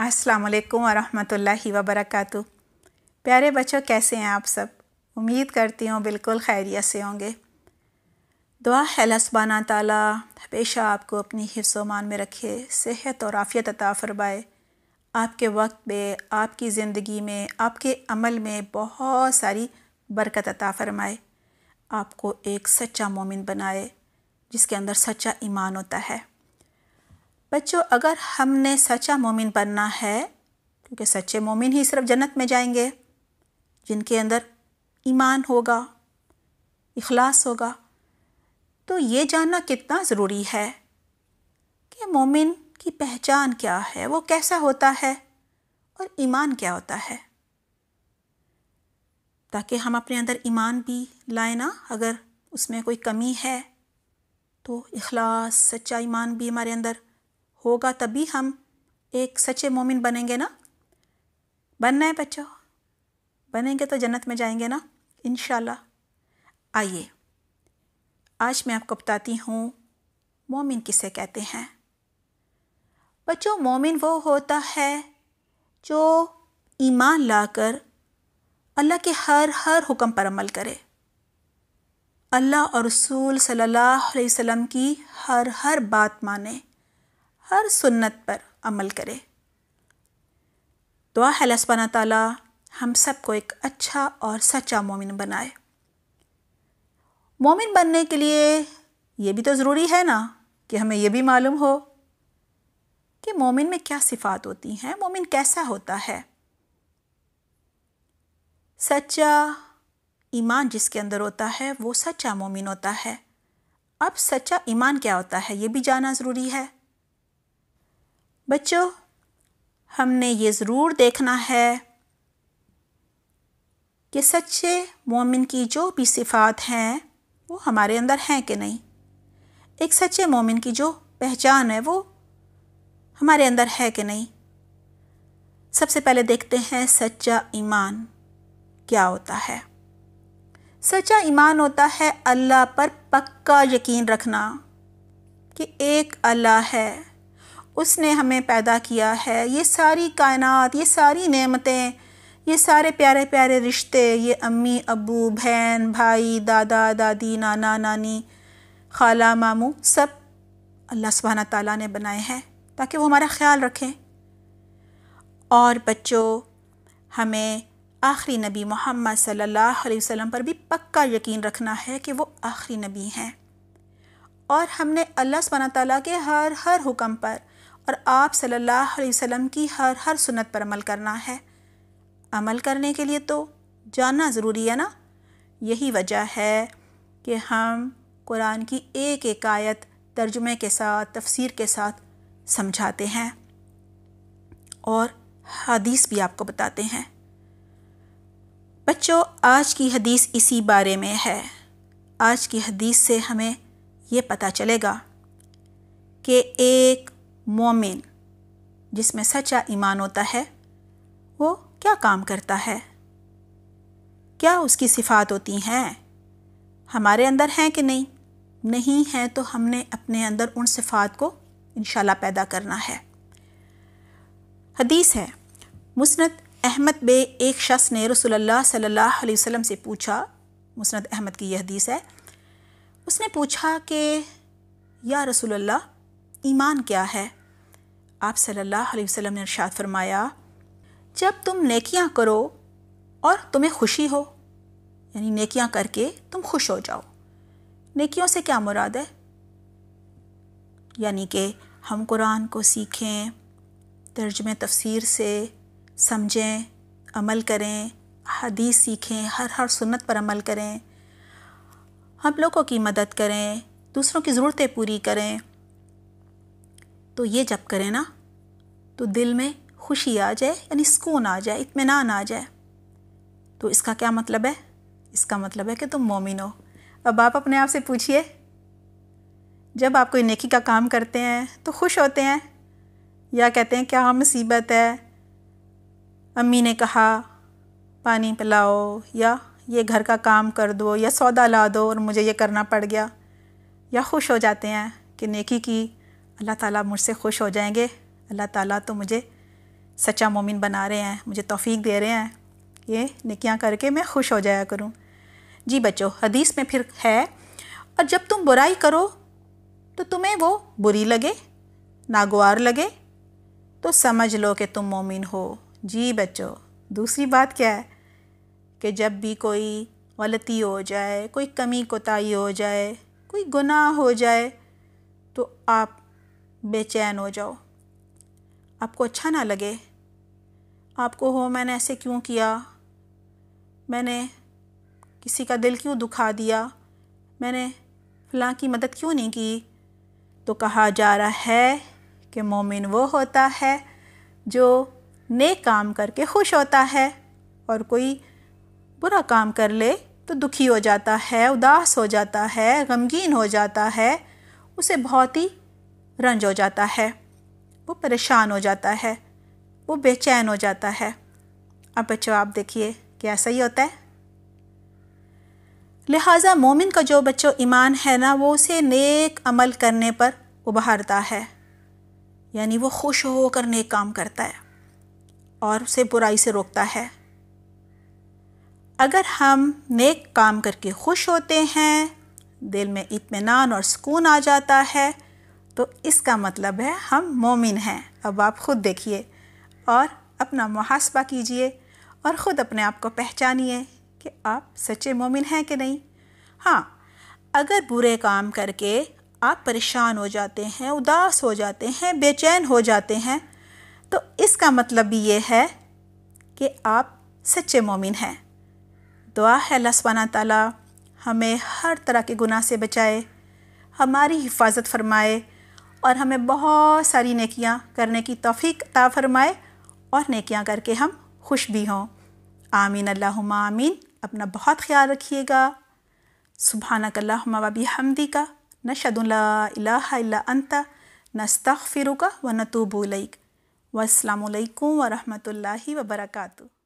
रहमतुल्लाहि व वबरक प्यारे बच्चों कैसे हैं आप सब उम्मीद करती हूँ बिल्कुल खैरियत से होंगे दुआ है लसबाना ताला हमेशा आपको अपनी हिफ्सोमान में रखे सेहत और आफियत अता फरमाए आपके वक्त में आपकी ज़िंदगी में आपके अमल में बहुत सारी बरकत अता फरमाए आपको एक सच्चा मोमिन बनाए जिसके अंदर सच्चा ईमान होता है बच्चों अगर हमने सच्चा मोमिन बनना है क्योंकि सच्चे मोमिन ही सिर्फ जन्नत में जाएंगे जिनके अंदर ईमान होगा इखलास होगा तो ये जानना कितना ज़रूरी है कि मोमिन की पहचान क्या है वो कैसा होता है और ईमान क्या होता है ताकि हम अपने अंदर ईमान भी लाए ना अगर उसमें कोई कमी है तो इखलास सच्चा ईमान भी हमारे अंदर होगा तभी हम एक सच्चे मोमिन बनेंगे ना बनना है बच्चों बनेंगे तो जन्नत में जाएंगे ना इन आइए आज मैं आपको बताती हूँ मोमिन किसे कहते हैं बच्चों मोमिन वो होता है जो ईमान लाकर अल्लाह के हर हर हुक्म पर अमल करे अल्लाह और रसूल सल्लल्लाहु अलैहि वसल्लम की हर हर बात माने हर सुन्नत पर अमल करे दुआ है लसबाना ताला हम सबको एक अच्छा और सच्चा मोमिन बनाए मोमिन बनने के लिए ये भी तो ज़रूरी है ना कि हमें यह भी मालूम हो कि मोमिन में क्या सिफात होती हैं मोमिन कैसा होता है सच्चा ईमान जिसके अंदर होता है वो सच्चा मोमिन होता है अब सच्चा ईमान क्या होता है ये भी जाना ज़रूरी है बच्चों हमने ये ज़रूर देखना है कि सच्चे मोमिन की जो भी सिफ़ात हैं वो हमारे अंदर हैं कि नहीं एक सच्चे मोमिन की जो पहचान है वो हमारे अंदर है कि नहीं सबसे पहले देखते हैं सच्चा ईमान क्या होता है सच्चा ईमान होता है अल्लाह पर पक्का यकीन रखना कि एक अल्लाह है उसने हमें पैदा किया है ये सारी कायनात ये सारी नेमतें ये सारे प्यारे प्यारे रिश्ते ये अम्मी अबू बहन भाई दादा दादी नाना नानी खाला मामू सब अल्लाह सुबहाना ताला ने बनाए हैं ताकि वो हमारा ख्याल रखें और बच्चों हमें आखिरी नबी मोहम्मद सल्लल्लाहु अलैहि वसल्लम पर भी पक्का यकीन रखना है कि वो आखिरी नबी हैं और हमने अल्लाह सुबहाना ताला के हर हर हुक्म पर और आप सल्लल्लाहु अलैहि वसल्लम की हर हर सुन्नत पर अमल करना है अमल करने के लिए तो जानना ज़रूरी है ना यही वजह है कि हम कुरान की एक एक आयत तर्जुमे के साथ तफसीर के साथ समझाते हैं और हदीस भी आपको बताते हैं बच्चों आज की हदीस इसी बारे में है आज की हदीस से हमें ये पता चलेगा कि एक मोमिन जिसमें सच्चा ईमान होता है वो क्या काम करता है क्या उसकी सिफात होती हैं हमारे अंदर हैं कि नहीं नहीं हैं तो हमने अपने अंदर उन सिफात को इन पैदा करना है हदीस है मुसनत अहमद बे एक शख्स ने रसोल्ला सल्ला वसम से पूछा मुसनत अहमद की यह हदीस है उसने पूछा कि या रसोल्ला ईमान क्या है आप सल्लल्लाहु अलैहि वसल्लम ने इरशाद फरमाया जब तुम नेकियां करो और तुम्हें खुशी हो यानी नेकियां करके तुम खुश हो जाओ नेकियों से क्या मुराद है यानी कि हम कुरान को सीखें तर्जमे तफसीर से समझें अमल करें हदीस सीखें हर हर सुन्नत पर अमल करें हम लोगों की मदद करें दूसरों की ज़रूरतें पूरी करें तो ये जब करें ना तो दिल में खुशी आ जाए यानी सुकून आ जाए इतमान आ जाए तो इसका क्या मतलब है इसका मतलब है कि तुम मोमिन हो अब आप अपने आप से पूछिए जब आप कोई नेकी का काम करते हैं तो खुश होते हैं या कहते हैं क्या मुसीबत है अम्मी ने कहा पानी पिलाओ या ये घर का काम कर दो या सौदा ला दो और मुझे ये करना पड़ गया या खुश हो जाते हैं कि नेकी की अल्लाह ताला मुझसे खुश हो जाएंगे अल्लाह ताला तो मुझे सच्चा मोमिन बना रहे हैं मुझे तोफ़ी दे रहे हैं ये निकियाँ करके मैं खुश हो जाया करूँ जी बच्चों हदीस में फिर है और जब तुम बुराई करो तो तुम्हें वो बुरी लगे नागवार लगे तो समझ लो कि तुम मोमिन हो जी बच्चों दूसरी बात क्या है कि जब भी कोई गलती हो जाए कोई कमी कोताही हो जाए कोई गुनाह हो जाए तो आप बेचैन हो जाओ आपको अच्छा ना लगे आपको हो मैंने ऐसे क्यों किया मैंने किसी का दिल क्यों दुखा दिया मैंने फलां की मदद क्यों नहीं की तो कहा जा रहा है कि मोमिन वो होता है जो नेक काम करके खुश होता है और कोई बुरा काम कर ले तो दुखी हो जाता है उदास हो जाता है गमगीन हो जाता है उसे बहुत ही रंज हो जाता है वो परेशान हो जाता है वो बेचैन हो जाता है अब बच्चों आप देखिए कि ऐसा ही होता है लिहाजा मोमिन का जो बच्चों ईमान है ना वो उसे नेक अमल करने पर उभारता है यानी वो खुश होकर नेक काम करता है और उसे बुराई से रोकता है अगर हम नेक काम करके खुश होते हैं दिल में इतमान और सुकून आ जाता है तो इसका मतलब है हम मोमिन हैं अब आप ख़ुद देखिए और अपना मुहासबा कीजिए और ख़ुद अपने आप को पहचानिए कि आप सच्चे मोमिन हैं कि नहीं हाँ अगर बुरे काम करके आप परेशान हो जाते हैं उदास हो जाते हैं बेचैन हो जाते हैं तो इसका मतलब भी ये है कि आप सच्चे मोमिन हैं दुआ है लसवाना ताला हमें हर तरह के गुनाह से बचाए हमारी हिफाजत फरमाए और हमें बहुत सारी नकियाँ करने की तोफ़ी ता फरमाए और नकियाँ करके हम खुश भी हों आमीन अल्लाह आमीन अपना बहुत ख्याल रखिएगा सुबहानक अल्लाह हमदी का नशदुल्ला अंता फ़िर का व नतूबुलक वालकम वरहमल वबरकू